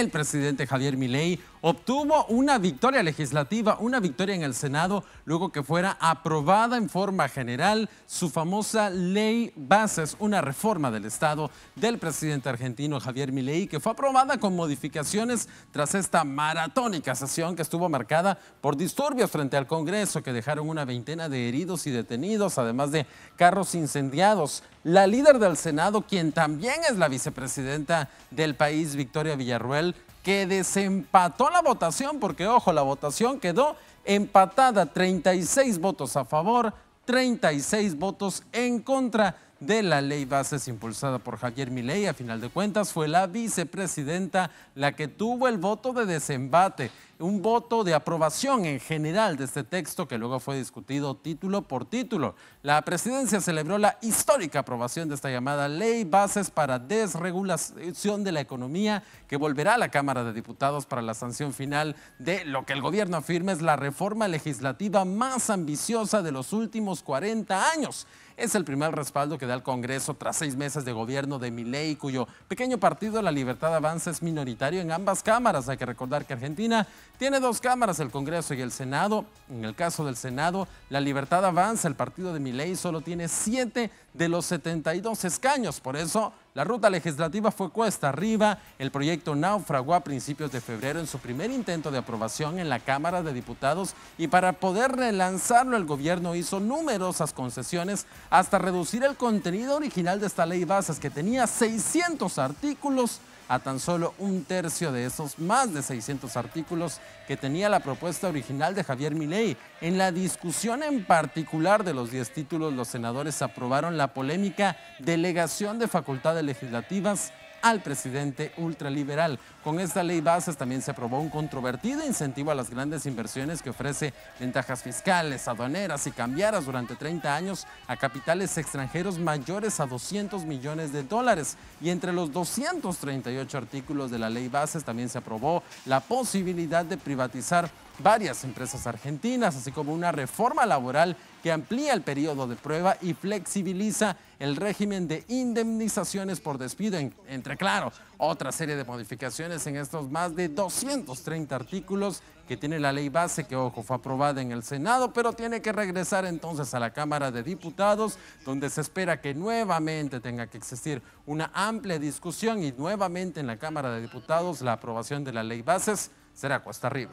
el presidente Javier Milei obtuvo una victoria legislativa, una victoria en el Senado, luego que fuera aprobada en forma general su famosa ley bases, una reforma del Estado del presidente argentino Javier Milei, que fue aprobada con modificaciones tras esta maratónica sesión que estuvo marcada por disturbios frente al Congreso, que dejaron una veintena de heridos y detenidos, además de carros incendiados. La líder del Senado, quien también es la vicepresidenta del país, Victoria Villarruel, que desempató la votación, porque ojo, la votación quedó empatada, 36 votos a favor, 36 votos en contra de la ley bases impulsada por Javier Milei. A final de cuentas fue la vicepresidenta la que tuvo el voto de desembate, un voto de aprobación en general de este texto que luego fue discutido título por título. La presidencia celebró la histórica aprobación de esta llamada ley bases para desregulación de la economía que volverá a la Cámara de Diputados para la sanción final de lo que el gobierno afirma es la reforma legislativa más ambiciosa de los últimos 40 años. Es el primer respaldo que da el Congreso tras seis meses de gobierno de Milei, cuyo pequeño partido La Libertad Avanza es minoritario en ambas cámaras. Hay que recordar que Argentina tiene dos cámaras, el Congreso y el Senado. En el caso del Senado, La Libertad Avanza, el partido de Milei, solo tiene siete de los 72 escaños. Por eso, la ruta legislativa fue cuesta arriba. El proyecto naufragó a principios de febrero en su primer intento de aprobación en la Cámara de Diputados y para poder relanzarlo el gobierno hizo numerosas concesiones hasta reducir el contenido original de esta ley bases que tenía 600 artículos a tan solo un tercio de esos más de 600 artículos que tenía la propuesta original de Javier Milei. En la discusión en particular de los 10 títulos, los senadores aprobaron la polémica delegación de facultades legislativas al presidente ultraliberal. Con esta ley bases también se aprobó un controvertido incentivo a las grandes inversiones que ofrece ventajas fiscales, aduaneras y cambiaras durante 30 años a capitales extranjeros mayores a 200 millones de dólares. Y entre los 238 artículos de la ley bases también se aprobó la posibilidad de privatizar varias empresas argentinas, así como una reforma laboral que amplía el periodo de prueba y flexibiliza el régimen de indemnizaciones por despido, entre claro, otra serie de modificaciones en estos más de 230 artículos que tiene la ley base que, ojo, fue aprobada en el Senado, pero tiene que regresar entonces a la Cámara de Diputados, donde se espera que nuevamente tenga que existir una amplia discusión y nuevamente en la Cámara de Diputados la aprobación de la ley bases será cuesta arriba.